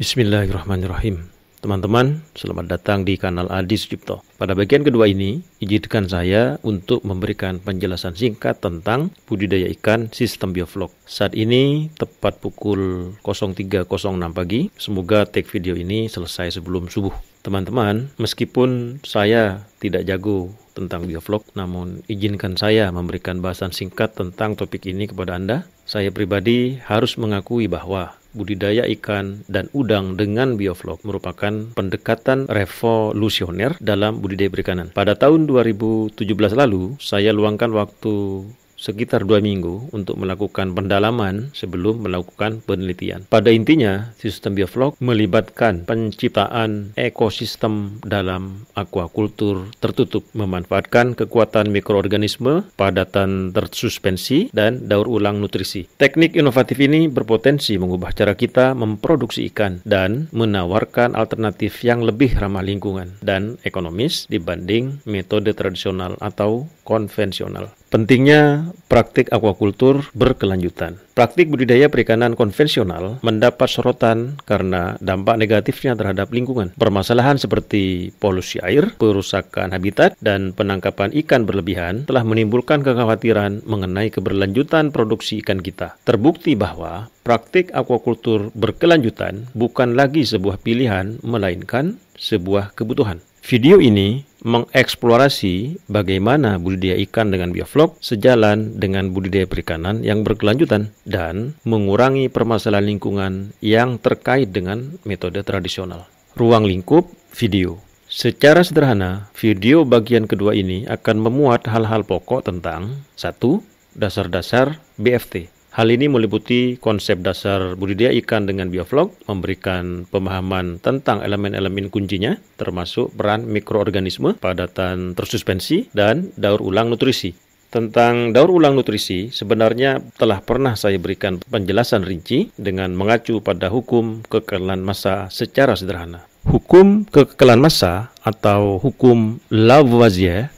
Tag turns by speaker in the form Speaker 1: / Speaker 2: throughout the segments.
Speaker 1: Bismillahirrahmanirrahim. Teman-teman, selamat datang di kanal Adi Sucipto. Pada bagian kedua ini, izinkan saya untuk memberikan penjelasan singkat tentang budidaya ikan sistem bioflok. Saat ini tepat pukul 03.06 pagi. Semoga take video ini selesai sebelum subuh. Teman-teman, meskipun saya tidak jago tentang bioflok, namun izinkan saya memberikan bahasan singkat tentang topik ini kepada Anda. Saya pribadi harus mengakui bahwa budidaya ikan dan udang dengan bioflok merupakan pendekatan revolusioner dalam budidaya perikanan. Pada tahun 2017 lalu, saya luangkan waktu sekitar dua minggu untuk melakukan pendalaman sebelum melakukan penelitian. Pada intinya, sistem bioflok melibatkan penciptaan ekosistem dalam aquakultur tertutup, memanfaatkan kekuatan mikroorganisme, padatan tersuspensi, dan daur ulang nutrisi. Teknik inovatif ini berpotensi mengubah cara kita memproduksi ikan dan menawarkan alternatif yang lebih ramah lingkungan dan ekonomis dibanding metode tradisional atau konvensional. Pentingnya praktik aquakultur berkelanjutan. Praktik budidaya perikanan konvensional mendapat sorotan karena dampak negatifnya terhadap lingkungan. Permasalahan seperti polusi air, perusakan habitat, dan penangkapan ikan berlebihan telah menimbulkan kekhawatiran mengenai keberlanjutan produksi ikan kita. Terbukti bahwa praktik aquakultur berkelanjutan bukan lagi sebuah pilihan, melainkan sebuah kebutuhan. Video ini mengeksplorasi bagaimana budidaya ikan dengan bioflok sejalan dengan budidaya perikanan yang berkelanjutan dan mengurangi permasalahan lingkungan yang terkait dengan metode tradisional. Ruang lingkup video. Secara sederhana, video bagian kedua ini akan memuat hal-hal pokok tentang satu Dasar-dasar BFT Hal ini meliputi konsep dasar budidaya ikan dengan bioflog, memberikan pemahaman tentang elemen-elemen kuncinya, termasuk peran mikroorganisme, padatan tersuspensi, dan daur ulang nutrisi. Tentang daur ulang nutrisi, sebenarnya telah pernah saya berikan penjelasan rinci dengan mengacu pada hukum kekelan massa secara sederhana. Hukum kekekalan massa atau hukum Lavoisier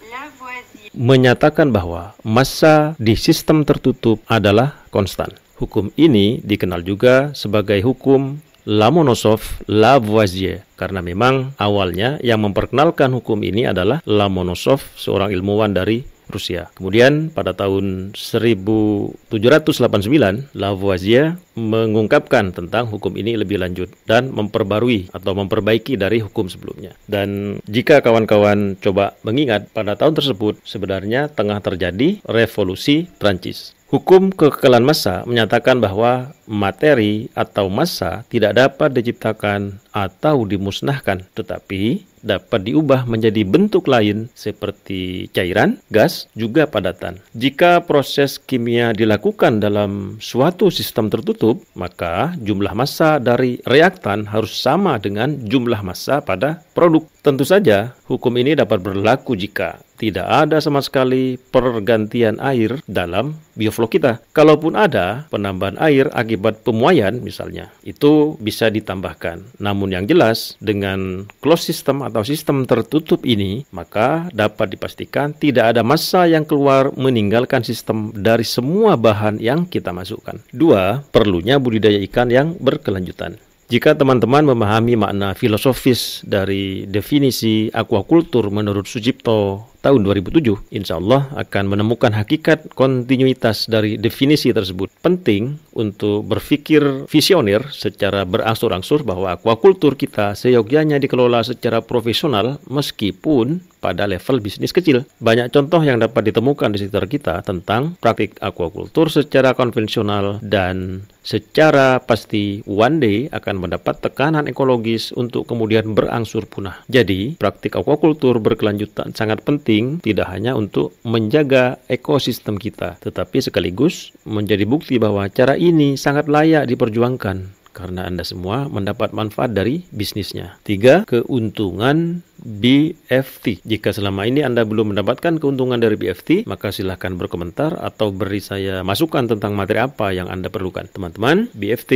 Speaker 1: menyatakan bahwa massa di sistem tertutup adalah konstan. Hukum ini dikenal juga sebagai hukum Lamonosov Lavoisier karena memang awalnya yang memperkenalkan hukum ini adalah Lamonosov seorang ilmuwan dari Rusia. Kemudian pada tahun 1789, Lavoisier mengungkapkan tentang hukum ini lebih lanjut dan memperbarui atau memperbaiki dari hukum sebelumnya. Dan jika kawan-kawan coba mengingat, pada tahun tersebut sebenarnya tengah terjadi revolusi Prancis. Hukum kekekalan massa menyatakan bahwa materi atau massa tidak dapat diciptakan atau dimusnahkan, tetapi dapat diubah menjadi bentuk lain seperti cairan, gas, juga padatan. Jika proses kimia dilakukan dalam suatu sistem tertutup, maka jumlah massa dari reaktan harus sama dengan jumlah massa pada produk. Tentu saja, hukum ini dapat berlaku jika tidak ada sama sekali pergantian air dalam bioflok kita. Kalaupun ada penambahan air akibat akibat pemuaian misalnya itu bisa ditambahkan. Namun yang jelas dengan close system atau sistem tertutup ini maka dapat dipastikan tidak ada massa yang keluar meninggalkan sistem dari semua bahan yang kita masukkan. Dua, perlunya budidaya ikan yang berkelanjutan. Jika teman-teman memahami makna filosofis dari definisi aquaculture menurut Sujipto tahun 2007, insya Allah akan menemukan hakikat kontinuitas dari definisi tersebut. Penting untuk berpikir visioner secara berangsur-angsur bahwa aquakultur kita seyogianya dikelola secara profesional meskipun pada level bisnis kecil. Banyak contoh yang dapat ditemukan di sekitar kita tentang praktik aquakultur secara konvensional dan secara pasti one day akan mendapat tekanan ekologis untuk kemudian berangsur punah. Jadi, praktik aquakultur berkelanjutan sangat penting penting tidak hanya untuk menjaga ekosistem kita, tetapi sekaligus menjadi bukti bahwa cara ini sangat layak diperjuangkan karena Anda semua mendapat manfaat dari bisnisnya. Tiga, keuntungan BFT. Jika selama ini Anda belum mendapatkan keuntungan dari BFT, maka silahkan berkomentar atau beri saya masukan tentang materi apa yang Anda perlukan. Teman-teman, BFT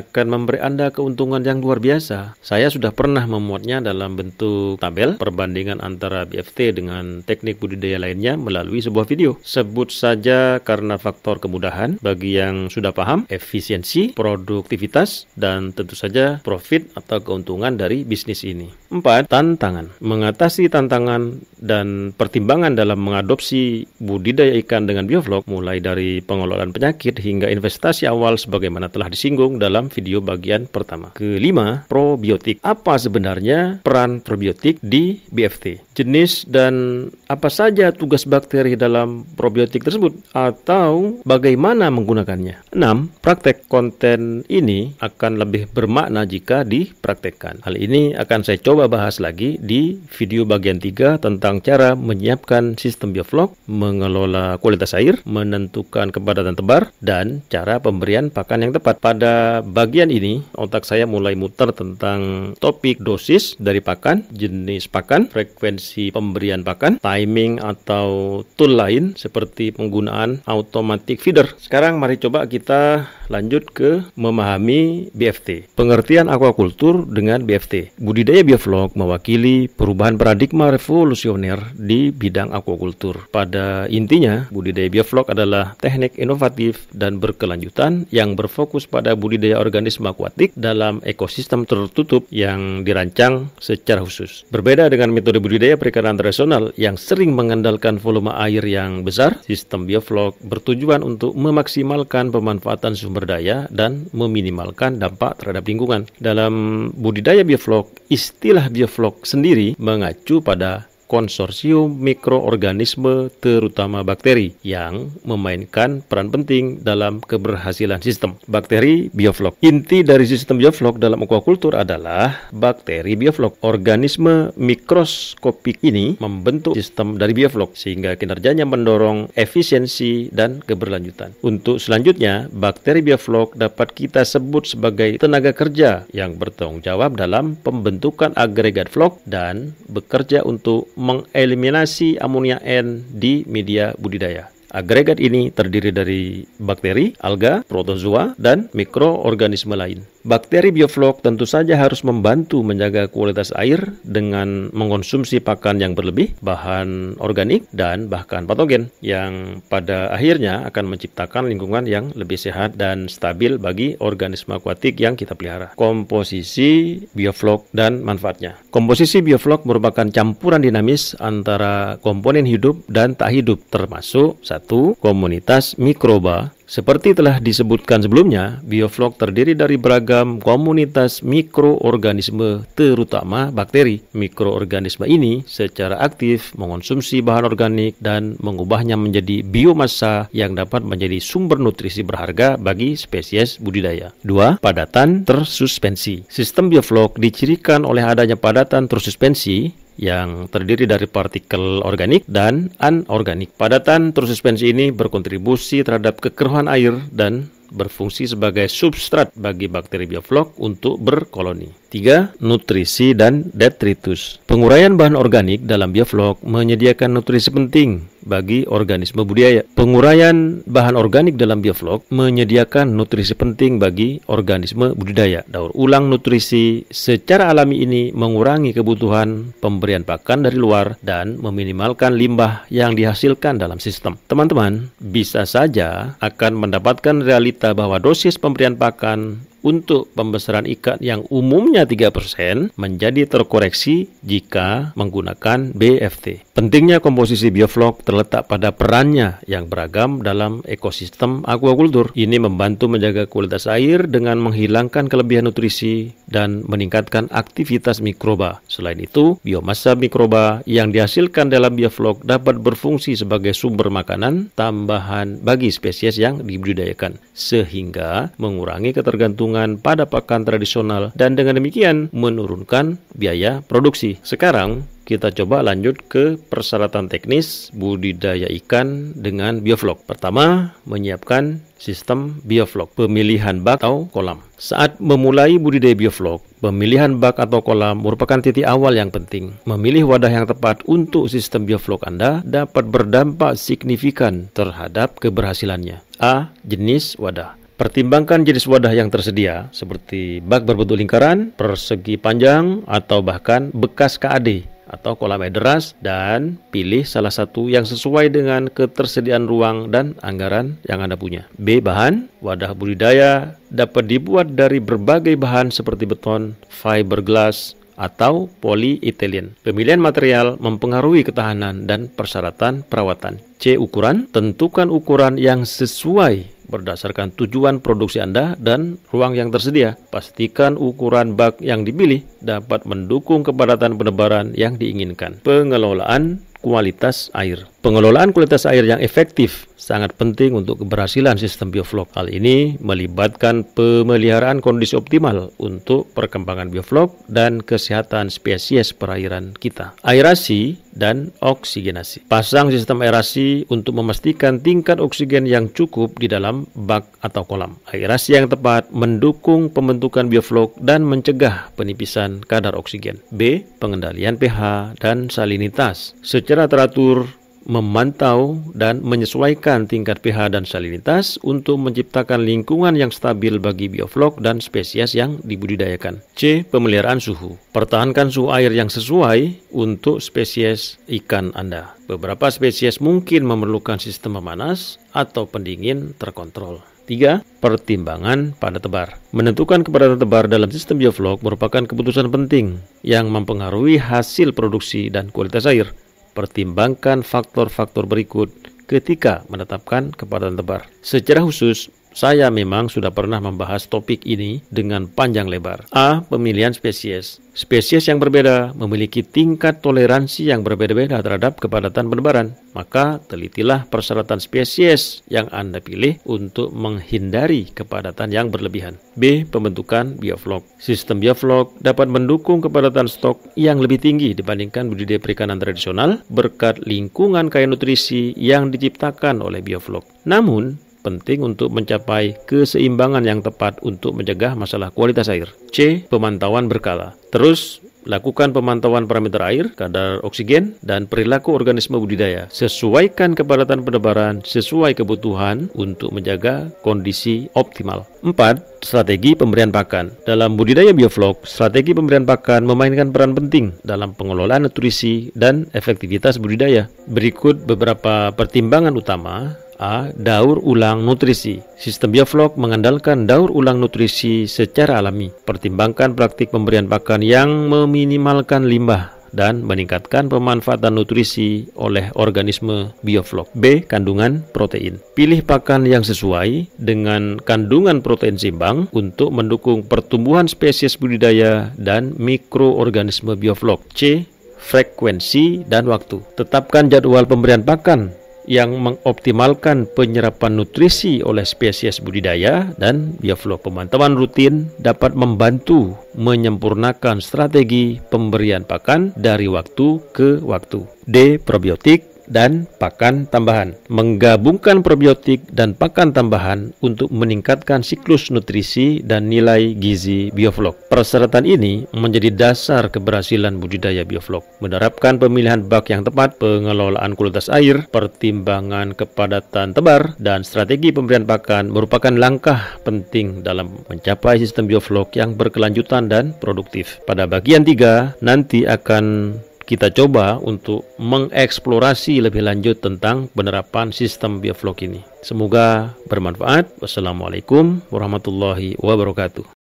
Speaker 1: akan memberi Anda keuntungan yang luar biasa. Saya sudah pernah memuatnya dalam bentuk tabel perbandingan antara BFT dengan teknik budidaya lainnya melalui sebuah video. Sebut saja karena faktor kemudahan bagi yang sudah paham, efisiensi, produktivitas, dan tentu saja profit atau keuntungan dari bisnis ini. Empat Tantangan. Mengatasi tantangan dan pertimbangan dalam mengadopsi budidaya ikan dengan bioflok mulai dari pengelolaan penyakit hingga investasi awal sebagaimana telah disinggung dalam video bagian pertama. Kelima, probiotik. Apa sebenarnya peran probiotik di BFT? Jenis dan apa saja tugas bakteri dalam probiotik tersebut atau bagaimana menggunakannya? Enam, Praktek konten ini akan lebih bermakna jika dipraktekkan. Hal ini akan saya coba bahas lagi di video bagian tiga tentang tentang cara menyiapkan sistem bioflok, mengelola kualitas air, menentukan kepadatan tebar, dan cara pemberian pakan yang tepat. Pada bagian ini, otak saya mulai muter tentang topik dosis dari pakan, jenis pakan, frekuensi pemberian pakan, timing atau tool lain seperti penggunaan automatic feeder. Sekarang mari coba kita lanjut ke memahami BFT. Pengertian aquaculture dengan BFT. Budidaya bioflok mewakili perubahan paradigma revolusioner di bidang aquaculture. Pada intinya, budidaya bioflok adalah teknik inovatif dan berkelanjutan yang berfokus pada budidaya organisme akuatik dalam ekosistem tertutup yang dirancang secara khusus. Berbeda dengan metode budidaya perikanan tradisional yang sering mengandalkan volume air yang besar, sistem bioflok bertujuan untuk memaksimalkan pemanfaatan sumber sumber daya dan meminimalkan dampak terhadap lingkungan. Dalam budidaya bioflok, istilah bioflok sendiri mengacu pada konsorsium mikroorganisme terutama bakteri yang memainkan peran penting dalam keberhasilan sistem. Bakteri bioflok. Inti dari sistem bioflok dalam aquakultur adalah bakteri bioflok. Organisme mikroskopik ini membentuk sistem dari bioflok sehingga kinerjanya mendorong efisiensi dan keberlanjutan. Untuk selanjutnya, bakteri bioflok dapat kita sebut sebagai tenaga kerja yang bertanggung jawab dalam pembentukan agregat flok dan bekerja untuk mengeliminasi amonia N di media budidaya. Agregat ini terdiri dari bakteri, alga, protozoa, dan mikroorganisme lain. Bakteri bioflok tentu saja harus membantu menjaga kualitas air dengan mengonsumsi pakan yang berlebih, bahan organik, dan bahkan patogen yang pada akhirnya akan menciptakan lingkungan yang lebih sehat dan stabil bagi organisme akuatik yang kita pelihara. Komposisi bioflok dan manfaatnya. Komposisi bioflok merupakan campuran dinamis antara komponen hidup dan tak hidup termasuk satu komunitas mikroba seperti telah disebutkan sebelumnya, bioflok terdiri dari beragam komunitas mikroorganisme, terutama bakteri. Mikroorganisme ini secara aktif mengonsumsi bahan organik dan mengubahnya menjadi biomassa yang dapat menjadi sumber nutrisi berharga bagi spesies budidaya. 2. Padatan tersuspensi. Sistem bioflok dicirikan oleh adanya padatan tersuspensi yang terdiri dari partikel organik dan anorganik. Padatan suspensi ini berkontribusi terhadap kekeruhan air dan berfungsi sebagai substrat bagi bakteri bioflok untuk berkoloni. 3. Nutrisi dan detritus. Penguraian bahan organik dalam bioflok menyediakan nutrisi penting bagi organisme budidaya. Penguraian bahan organik dalam bioflok menyediakan nutrisi penting bagi organisme budidaya. Daur ulang nutrisi secara alami ini mengurangi kebutuhan pemberian pakan dari luar dan meminimalkan limbah yang dihasilkan dalam sistem. Teman-teman, bisa saja akan mendapatkan realita bahwa dosis pemberian pakan untuk pembesaran ikan yang umumnya 3% menjadi terkoreksi jika menggunakan BFT. Pentingnya komposisi bioflok terletak pada perannya yang beragam dalam ekosistem aquaculture. Ini membantu menjaga kualitas air dengan menghilangkan kelebihan nutrisi dan meningkatkan aktivitas mikroba. Selain itu, biomasa mikroba yang dihasilkan dalam bioflok dapat berfungsi sebagai sumber makanan tambahan bagi spesies yang dibudidayakan sehingga mengurangi ketergantungan keuntungan pada pakan tradisional dan dengan demikian menurunkan biaya produksi. Sekarang kita coba lanjut ke persyaratan teknis budidaya ikan dengan bioflok. Pertama, menyiapkan sistem bioflok, pemilihan bak atau kolam. Saat memulai budidaya bioflok, pemilihan bak atau kolam merupakan titik awal yang penting. Memilih wadah yang tepat untuk sistem bioflok Anda dapat berdampak signifikan terhadap keberhasilannya. A. Jenis wadah Pertimbangkan jenis wadah yang tersedia seperti bak berbentuk lingkaran, persegi panjang, atau bahkan bekas KAD atau kolam air deras dan pilih salah satu yang sesuai dengan ketersediaan ruang dan anggaran yang Anda punya. B. Bahan Wadah budidaya dapat dibuat dari berbagai bahan seperti beton, fiberglass, atau polietilen. Pemilihan material mempengaruhi ketahanan dan persyaratan perawatan. C. Ukuran Tentukan ukuran yang sesuai berdasarkan tujuan produksi Anda dan ruang yang tersedia. Pastikan ukuran bak yang dipilih dapat mendukung kepadatan penebaran yang diinginkan. Pengelolaan kualitas air. Pengelolaan kualitas air yang efektif sangat penting untuk keberhasilan sistem bioflok Hal ini melibatkan pemeliharaan kondisi optimal untuk perkembangan bioflok dan kesehatan spesies perairan kita. Aerasi dan oksigenasi. Pasang sistem aerasi untuk memastikan tingkat oksigen yang cukup di dalam bak atau kolam. Aerasi yang tepat mendukung pembentukan bioflok dan mencegah penipisan kadar oksigen. B. Pengendalian pH dan salinitas. Secara teratur memantau dan menyesuaikan tingkat pH dan salinitas untuk menciptakan lingkungan yang stabil bagi bioflok dan spesies yang dibudidayakan. C. Pemeliharaan suhu. Pertahankan suhu air yang sesuai untuk spesies ikan Anda. Beberapa spesies mungkin memerlukan sistem pemanas atau pendingin terkontrol. 3. Pertimbangan pada tebar Menentukan kepadatan tebar dalam sistem bioflok merupakan keputusan penting yang mempengaruhi hasil produksi dan kualitas air. Pertimbangkan faktor-faktor berikut ketika menetapkan kepadatan tebar. Secara khusus, saya memang sudah pernah membahas topik ini dengan panjang lebar. A. Pemilihan spesies. Spesies yang berbeda memiliki tingkat toleransi yang berbeda-beda terhadap kepadatan penyebaran. Maka telitilah persyaratan spesies yang Anda pilih untuk menghindari kepadatan yang berlebihan. B. Pembentukan bioflok. Sistem bioflok dapat mendukung kepadatan stok yang lebih tinggi dibandingkan budidaya perikanan tradisional berkat lingkungan kaya nutrisi yang diciptakan oleh bioflok. Namun, penting untuk mencapai keseimbangan yang tepat untuk mencegah masalah kualitas air. C. Pemantauan berkala. Terus Lakukan pemantauan parameter air, kadar oksigen, dan perilaku organisme budidaya. Sesuaikan kepadatan penebaran sesuai kebutuhan untuk menjaga kondisi optimal. 4. Strategi pemberian pakan Dalam budidaya bioflok, strategi pemberian pakan memainkan peran penting dalam pengelolaan nutrisi dan efektivitas budidaya. Berikut beberapa pertimbangan utama A. Daur ulang nutrisi. Sistem Bioflok mengandalkan daur ulang nutrisi secara alami. Pertimbangkan praktik pemberian pakan yang meminimalkan limbah dan meningkatkan pemanfaatan nutrisi oleh organisme bioflok. B. Kandungan protein. Pilih pakan yang sesuai dengan kandungan protein simbang untuk mendukung pertumbuhan spesies budidaya dan mikroorganisme bioflok. C. Frekuensi dan waktu. Tetapkan jadwal pemberian pakan yang mengoptimalkan penyerapan nutrisi oleh spesies budidaya dan bioflow pemantauan rutin dapat membantu menyempurnakan strategi pemberian pakan dari waktu ke waktu. D. Probiotik dan pakan tambahan. Menggabungkan probiotik dan pakan tambahan untuk meningkatkan siklus nutrisi dan nilai gizi bioflok. Persyaratan ini menjadi dasar keberhasilan budidaya bioflok. Menerapkan pemilihan bak yang tepat, pengelolaan kualitas air, pertimbangan kepadatan tebar, dan strategi pemberian pakan merupakan langkah penting dalam mencapai sistem bioflok yang berkelanjutan dan produktif. Pada bagian 3, nanti akan kita coba untuk mengeksplorasi lebih lanjut tentang penerapan sistem bioflok ini. Semoga bermanfaat. Wassalamualaikum warahmatullahi wabarakatuh.